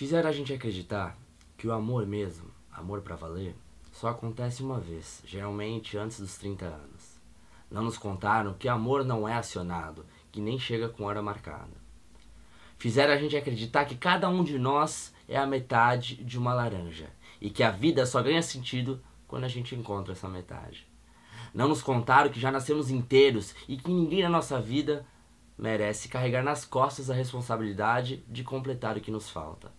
Fizeram a gente acreditar que o amor mesmo, amor para valer, só acontece uma vez, geralmente antes dos 30 anos. Não nos contaram que amor não é acionado, que nem chega com hora marcada. Fizeram a gente acreditar que cada um de nós é a metade de uma laranja e que a vida só ganha sentido quando a gente encontra essa metade. Não nos contaram que já nascemos inteiros e que ninguém na nossa vida merece carregar nas costas a responsabilidade de completar o que nos falta.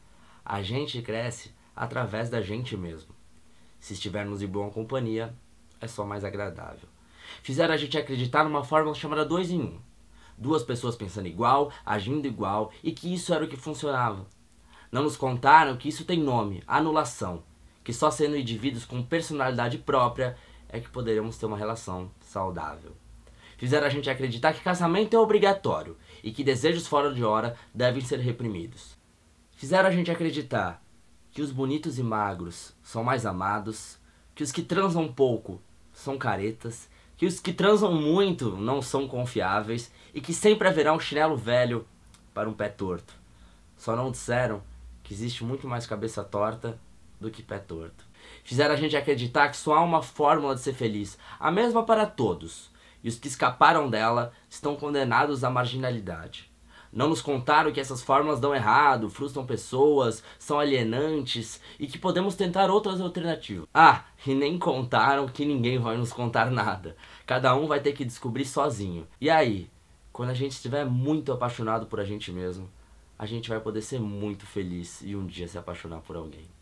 A gente cresce através da gente mesmo. Se estivermos em boa companhia, é só mais agradável. Fizeram a gente acreditar numa fórmula chamada dois em um. Duas pessoas pensando igual, agindo igual e que isso era o que funcionava. Não nos contaram que isso tem nome, anulação, que só sendo indivíduos com personalidade própria é que poderemos ter uma relação saudável. Fizeram a gente acreditar que casamento é obrigatório e que desejos fora de hora devem ser reprimidos. Fizeram a gente acreditar que os bonitos e magros são mais amados, que os que transam pouco são caretas, que os que transam muito não são confiáveis e que sempre haverá um chinelo velho para um pé torto. Só não disseram que existe muito mais cabeça torta do que pé torto. Fizeram a gente acreditar que só há uma fórmula de ser feliz, a mesma para todos, e os que escaparam dela estão condenados à marginalidade. Não nos contaram que essas fórmulas dão errado, frustram pessoas, são alienantes e que podemos tentar outras alternativas. Ah, e nem contaram que ninguém vai nos contar nada. Cada um vai ter que descobrir sozinho. E aí, quando a gente estiver muito apaixonado por a gente mesmo, a gente vai poder ser muito feliz e um dia se apaixonar por alguém.